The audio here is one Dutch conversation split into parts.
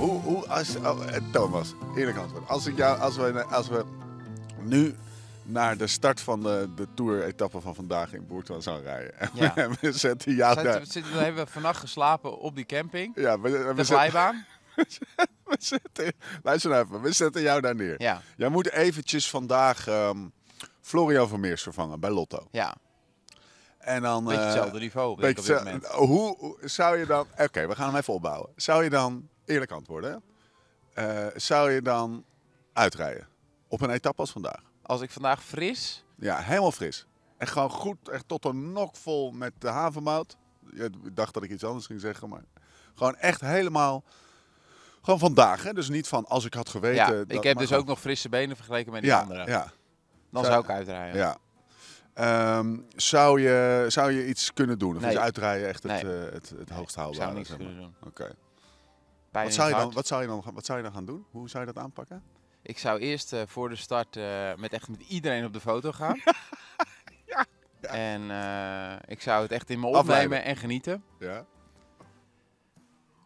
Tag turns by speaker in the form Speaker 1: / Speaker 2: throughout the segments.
Speaker 1: Hoe, hoe als, oh, eh, Thomas, eerlijk antwoord. Als, ik als, we, als we nu naar de start van de, de tour-etappe van vandaag in Boertwan zouden rijden. ja. we, zetten jou daar. We,
Speaker 2: zitten, we hebben vannacht geslapen op die camping. Ja, we, we de glijbaan.
Speaker 1: we zetten, luister nou even, we zetten jou daar neer. Ja. Jij moet eventjes vandaag um, ehm, Florian Vermeers vervangen bij Lotto. Ja. En dan, beetje eh, hetzelfde niveau. Beetje op dit moment. Hoe zou je dan... Oké, we gaan hem even opbouwen. Zou je dan Eerlijk antwoorden. Eh, zou je dan uitrijden? Op een etappe als vandaag? Als ik vandaag fris? Ja, helemaal fris. En gewoon goed, echt tot een nok vol met de havenmout. Je dacht dat ik iets anders ging zeggen, maar gewoon echt helemaal... Gewoon vandaag, hè? dus niet van als ik had geweten... Ja, ik heb dus ook
Speaker 2: nog frisse benen vergeleken met die ja, anderen. Ja.
Speaker 1: Dan zou, ik uitrijden. Ja, ehm, zou, je, zou je iets kunnen doen? Of nee. uitrijden echt het, nee. Eh, het, het, hoogst haalbare? zou niks kunnen doen. Oké wat zou, je dan, wat, zou je dan, wat zou je dan gaan doen? Hoe zou je dat aanpakken? Ik
Speaker 2: zou eerst eh, voor de start eh, met echt met iedereen op de foto gaan. ja, En eh, ik zou het echt in me opnemen en genieten. Ja.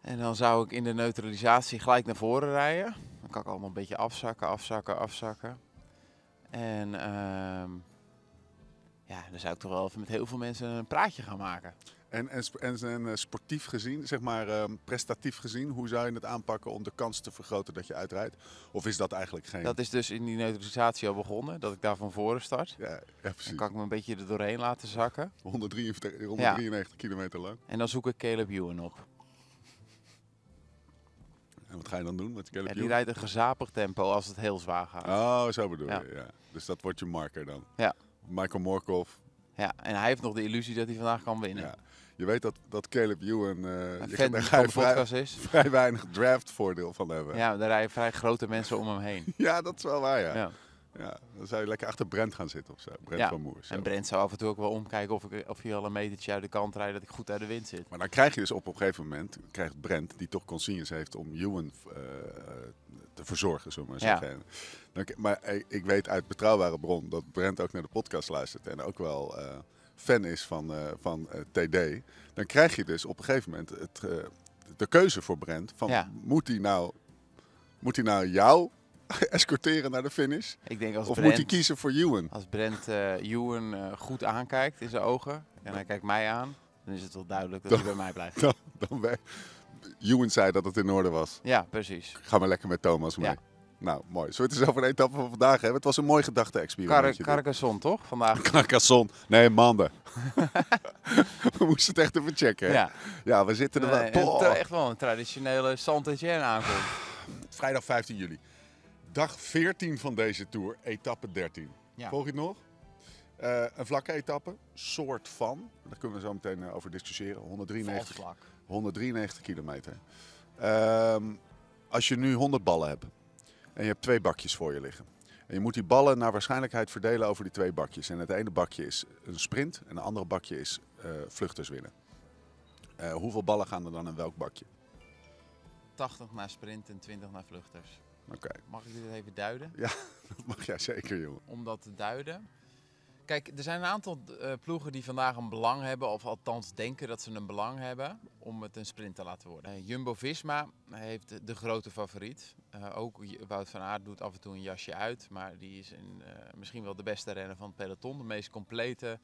Speaker 2: En dan zou ik in de neutralisatie gelijk naar voren rijden. Dan kan ik allemaal een beetje afzakken, afzakken, afzakken.
Speaker 1: En ehm, ja, dan zou ik toch wel even met heel veel mensen een praatje gaan maken. En, en, eh, sportief gezien, zeg maar ehm, prestatief gezien, hoe zou je het aanpakken om de kans te vergroten dat je uitrijdt? Of is dat eigenlijk geen... Dat
Speaker 2: is dus in die neutralisatie al begonnen, dat ik daar van voren start. Ja, Dan kan ik me een beetje er doorheen laten zakken.
Speaker 1: 193, kilometer lang.
Speaker 2: En dan zoek ik Caleb Ewan
Speaker 1: op. En wat ga je dan doen met Caleb ja, Die rijdt een gezapig tempo als het heel zwaar gaat. Oh, zo bedoel je, ja. Dus dat wordt je marker dan. Ja. Michael Morkov. Ja, en hij heeft nog de illusie dat hij vandaag kan winnen. Je weet dat, dat Caleb Ewan, uh, je vrij, is. vrij weinig draftvoordeel van hebben. Ja,
Speaker 2: daar rijden vrij grote mensen om hem heen. ja, dat is wel waar, ja. ja. ja. dan zou je lekker achter Brent gaan zitten of zo. Brent van Moers. En Brent zou af en toe ook wel omkijken of, ik, of hij al een metertje uit de kant rijdt dat ik goed uit de wind zit.
Speaker 1: Maar dan krijg je dus op, op een gegeven moment, krijgt Brent, die toch consignes heeft om Ewan eh, te verzorgen, zomaar maar zeggen. Ja. maar eh, ik weet uit betrouwbare bron dat Brent ook naar de podcast luistert en ook wel fan is van, eh, van eh, TD, dan krijg je dus op een gegeven moment het, eh, de keuze voor Brent. Van, Moet hij nou, moet hij nou jou escorteren naar de finish? Ik
Speaker 2: denk als of Brent, moet hij
Speaker 1: kiezen voor Ewan? Als
Speaker 2: Brent uh, goed aankijkt in zijn ogen en hij kijkt mij aan, dan is het wel duidelijk dat hij bij mij blijft. Dan,
Speaker 1: dan wij, zei dat het in orde was. Ja, precies. Ga maar lekker met Thomas mee. Ja. Nou, mooi. Zo we het eens over de etappe van vandaag Het was een mooi gedachte-experiment. Carcassonne, toch? Vandaag. Carcassonne. Nee, mande. we moesten het echt even checken. Ja. ja, we zitten er nee, wel. Echt wel een traditionele Saint-Étienne aankomt. Vrijdag 15 juli. Dag 14 van deze Tour, etappe 13. Volg je het nog? Eh, een vlakke etappe, soort van. Daar kunnen we zo meteen eh, over discussiëren. 193, 193 kilometer. Ehm, als je nu 100 ballen hebt, en je hebt twee bakjes voor je liggen. En je moet die ballen naar waarschijnlijkheid verdelen over die twee bakjes. En het ene bakje is een sprint en het andere bakje is eh, vluchters winnen. Eh, hoeveel ballen gaan er dan in welk bakje?
Speaker 2: 80 naar sprint en 20 naar vluchters. Oké. Mag ik dit even duiden?
Speaker 1: Ja, dat mag jij zeker, jongen.
Speaker 2: Om dat te duiden, Kijk, er zijn een aantal eh, ploegen die vandaag een belang hebben, of althans denken dat ze een belang hebben, om het een sprint te laten worden. Eh, Jumbo-Visma heeft de grote favoriet. Eh, ook Wout van Aert doet af en toe een jasje uit, maar die is misschien wel de beste renner van het peloton. De meest complete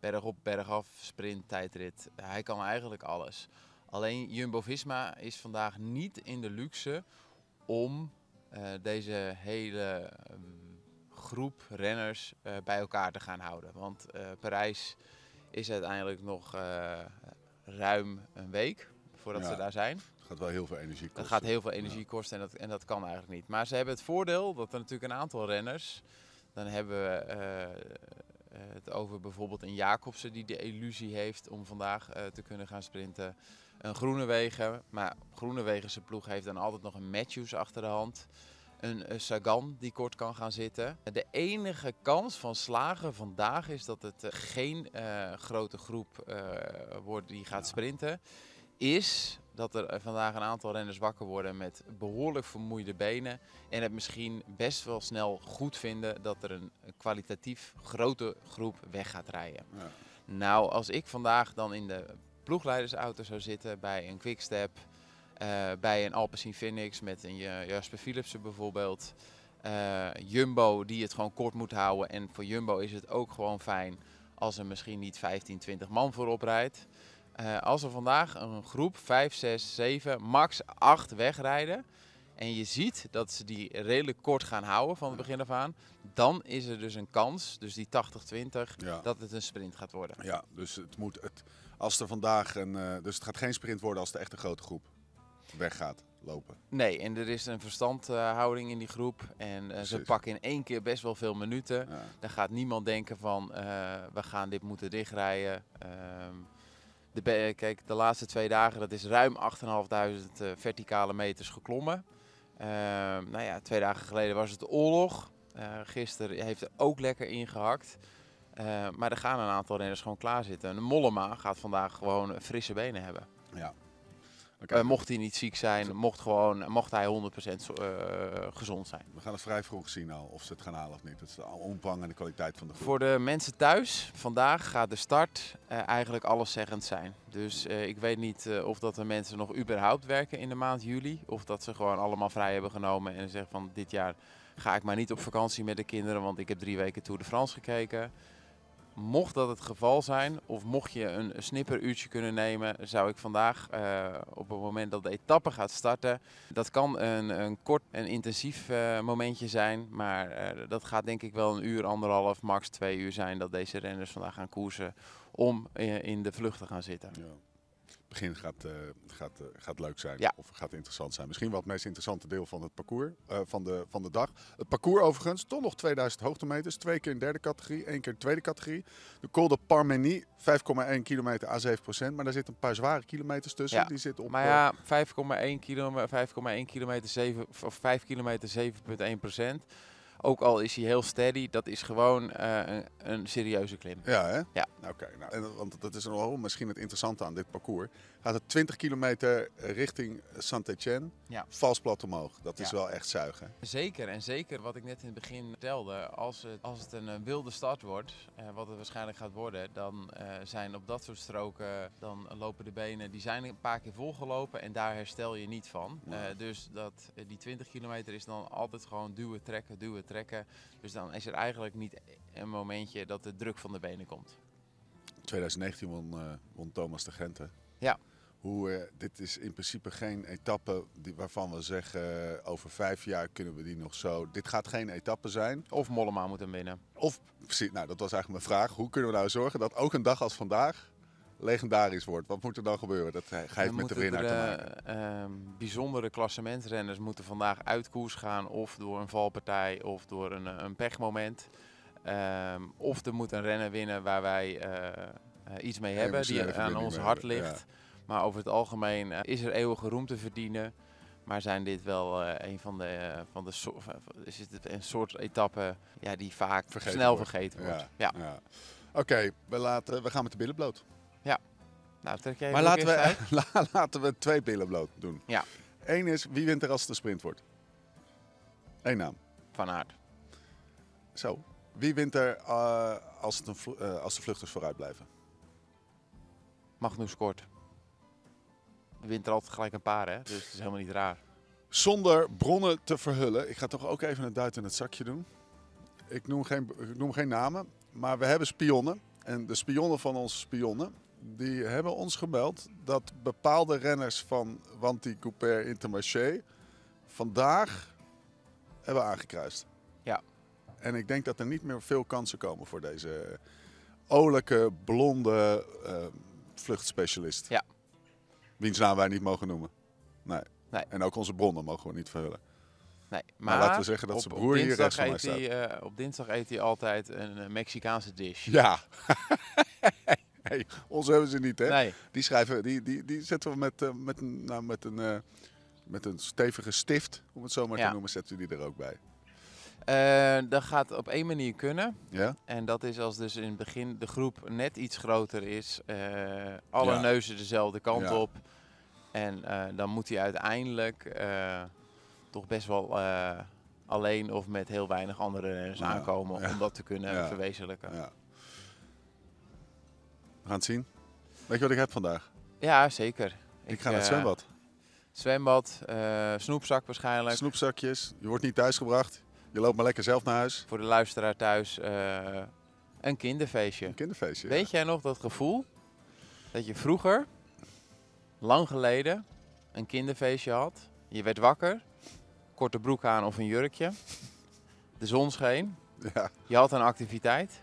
Speaker 2: bergop, bergaf, sprint, tijdrit. Hij kan eigenlijk alles. Alleen Jumbo-Visma is vandaag niet in de luxe om deze hele groep renners eh, bij elkaar te gaan houden. Want eh, Parijs is uiteindelijk nog eh, ruim een week voordat ze daar zijn. Het gaat wel heel veel energie kosten. Het gaat heel veel energie kosten en dat, en dat kan eigenlijk niet. Maar ze hebben het voordeel dat er natuurlijk een aantal renners... Dan hebben we het over bijvoorbeeld een Jacobsen die de illusie heeft om vandaag te kunnen gaan sprinten. Een Groenewegen, maar Groenewegen zijn ploeg heeft dan altijd nog een Matthews achter de hand een eh, Sagan die kort kan gaan zitten. De enige kans van slagen vandaag is dat het eh, geen eh, grote groep wordt die gaat sprinten. Is dat er vandaag een aantal renners wakker worden met behoorlijk vermoeide benen. En het misschien best wel snel goed vinden dat er een kwalitatief grote groep weg gaat rijden. Nou, als ik vandaag dan in de ploegleidersauto zou zitten bij een quickstep eh, bij een Alpecin Phoenix met een Jasper Philipsen bijvoorbeeld. Eh, Jumbo die het gewoon kort moet houden. En voor Jumbo is het ook gewoon fijn als er misschien niet 15, 20 man voorop rijdt. Eh, als er vandaag een groep 5, 6, 7, max 8 wegrijden. En je ziet dat ze die redelijk kort gaan houden van het begin af aan. Dan is er dus een kans, dus die 80-20, dat het een sprint gaat worden. Ja,
Speaker 1: dus het moet. Het, als er vandaag een. dus het gaat geen sprint worden als er echt een grote groep weg gaat lopen.
Speaker 2: Nee, en er is een verstandhouding in die groep. En eh, ze pakken in één keer best wel veel minuten. Dan gaat niemand denken van, eh, we gaan dit moeten dichtrijden. Ehm, de, eh, kijk, de laatste twee dagen, dat is ruim 8.500 verticale meters geklommen. Ehm, nou ja, twee dagen geleden was het oorlog. gisteren heeft er ook lekker ingehakt. maar er gaan een aantal renners gewoon klaarzitten. Een Mollema gaat vandaag gewoon frisse benen hebben. Ja, eh, mocht hij niet ziek zijn, mocht, gewoon, mocht hij 100% zo, eh, gezond zijn.
Speaker 1: We gaan het vrij vroeg zien al, of ze het gaan halen of niet. Dat is de omvang en de kwaliteit van de groep. Voor
Speaker 2: de mensen thuis, vandaag gaat de start eh, eigenlijk alleszeggend zijn. Dus ik weet niet of dat de mensen nog überhaupt werken in de maand juli. Of dat ze gewoon allemaal vrij hebben genomen en zeggen van dit jaar ga ik maar niet op vakantie met de kinderen. Want ik heb drie weken Tour de France gekeken. Mocht dat het geval zijn, of mocht je een snipperuurtje kunnen nemen, zou ik vandaag eh, op het moment dat de etappe gaat starten. Dat kan een, een kort en intensief eh, momentje zijn, maar eh, dat gaat denk ik wel een uur, anderhalf, max twee uur zijn dat deze renners vandaag gaan koersen om in
Speaker 1: de vlucht te gaan zitten. Ja begin gaat, eh, gaat, eh, gaat leuk zijn of gaat interessant zijn. Misschien wel het meest interessante deel van het parcours eh, van, de, van de dag. Het parcours overigens, toch nog 2000 hoogtemeters. Twee keer in derde categorie, één keer in tweede categorie. De Col de Parmenie, 5,1 kilometer a 7 procent. Maar daar zitten een paar zware kilometers tussen. Ja. Die zitten op, maar ja,
Speaker 2: 5,1 kilometer, 5,1 kilometer 7, of 5 kilometer 7,1 procent. Ook al is hij heel steady, dat is gewoon eh, een, een, serieuze klim.
Speaker 1: Ja, hè? Ja. Nou, oké, nou, want dat is misschien het interessante aan dit parcours. Gaat het 20 kilometer richting Saint-Etienne, ja. vals plat omhoog. Dat is wel echt zuigen.
Speaker 2: Zeker, en zeker wat ik net in het begin vertelde. Als het, als het een wilde start wordt, eh, wat het waarschijnlijk gaat worden, dan eh, zijn op dat soort stroken, dan lopen de benen, die zijn een paar keer volgelopen en daar herstel je niet van. dus dat, die 20 kilometer is dan altijd gewoon duwen, trekken, duwen, trekken. Dus dan is er eigenlijk niet een momentje dat de druk van de benen komt.
Speaker 1: 2019 won, eh, won Thomas de Gente. Ja. Hoe, eh, dit is in principe geen etappe die, waarvan we zeggen eh, over vijf jaar kunnen we die nog zo. Dit gaat geen etappe zijn. Of Mollema moet hem winnen. Of, nou dat was eigenlijk mijn vraag. Hoe kunnen we nou zorgen dat ook een dag als vandaag legendarisch wordt, wat moet er dan gebeuren? Dat ga je met de winnaar te eh,
Speaker 2: maken. Ehm, bijzondere klassementrenners moeten vandaag uit koers gaan. Of door een valpartij of door een, eh, een pechmoment. Ehm, of er moet een rennen winnen waar wij eh, iets mee hebben, die aan ons hart ligt. Maar over het algemeen is er eeuwige roem te verdienen. Maar zijn dit wel een van de, van de is een soort etappen ja,
Speaker 1: die vaak snel vergeten wordt. Ja. ja. Oké, we, laten, we gaan met de billen bloot. Ja. Nou, trek jij maar laten we, laten we twee pillen bloot doen. Ja. Eén is, wie wint er als het de sprint wordt? Eén naam. Van Aert. Zo. Wie wint er eh, als, het een, eh, als de vluchters vooruit blijven? Magnus Kort. Wint er altijd gelijk een paar, hè? Dus het is helemaal niet raar. Zonder bronnen te verhullen. Ik ga toch ook even een duit in het zakje doen. Ik noem geen, ik noem geen namen. Maar we hebben spionnen. En de spionnen van onze spionnen die hebben ons gemeld dat bepaalde renners van Wanty Couper Intermarché vandaag hebben aangekruist. Ja. En ik denk dat er niet meer veel kansen komen voor deze olijke, blonde uh, vluchtspecialist. Ja. Wiens naam wij niet mogen noemen. Nee. nee. En ook onze bronnen mogen we niet verhullen. Nee, nou, maar, laten we zeggen dat op, zijn broer hier rechts van mij
Speaker 2: Hij, eh, op dinsdag eet hij altijd een eh, Mexicaanse dish. Ja.
Speaker 1: nee, ons hebben ze niet, hè? Die, schrijven, die, die, die zetten we met, eh, met, een, nou, met, een, eh, met een stevige stift, om het zo maar te noemen, zetten we die er ook bij. Eh, dat gaat op
Speaker 2: één manier kunnen. Ja? En dat is als dus in het begin de groep net iets groter is. alle neuzen dezelfde kant op. En dan moet hij uiteindelijk toch best wel alleen of met heel weinig andere
Speaker 1: aankomen om dat te kunnen verwezenlijken. We gaan het zien. Weet je wat ik heb vandaag?
Speaker 2: Ja, zeker. Ik, ga naar het eh, zwembad. Zwembad, eh, snoepzak waarschijnlijk. Snoepzakjes. Je wordt niet thuisgebracht. Je loopt maar lekker zelf naar huis. Voor de luisteraar thuis, eh, een kinderfeestje. Een kinderfeestje. Weet jij nog dat gevoel dat je vroeger, lang geleden, een kinderfeestje had? Je werd wakker, korte broek aan of een jurkje. De zon scheen. Ja. Je had een activiteit.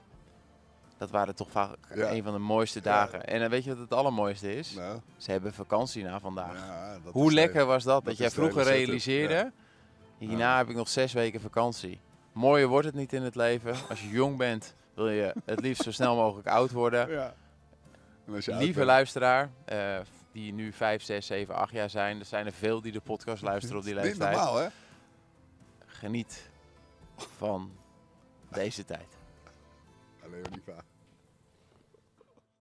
Speaker 2: Dat waren toch vaak een van de mooiste dagen. En dan eh, weet je wat het allermooiste is? Ze hebben vakantie na vandaag. Hoe eh, lekker was dat? Dat, jij vroeger realiseerde, hierna heb ik nog zes weken vakantie. Mooier wordt het niet in het leven. Als je jong bent, wil je het liefst zo snel mogelijk oud worden. Lieve luisteraar, eh, die nu 5, 6, 7, 8 jaar zijn. Er zijn er veel die de podcast luisteren op die leeftijd. Niet normaal, hè? Geniet van deze tijd. Alleen Oliva.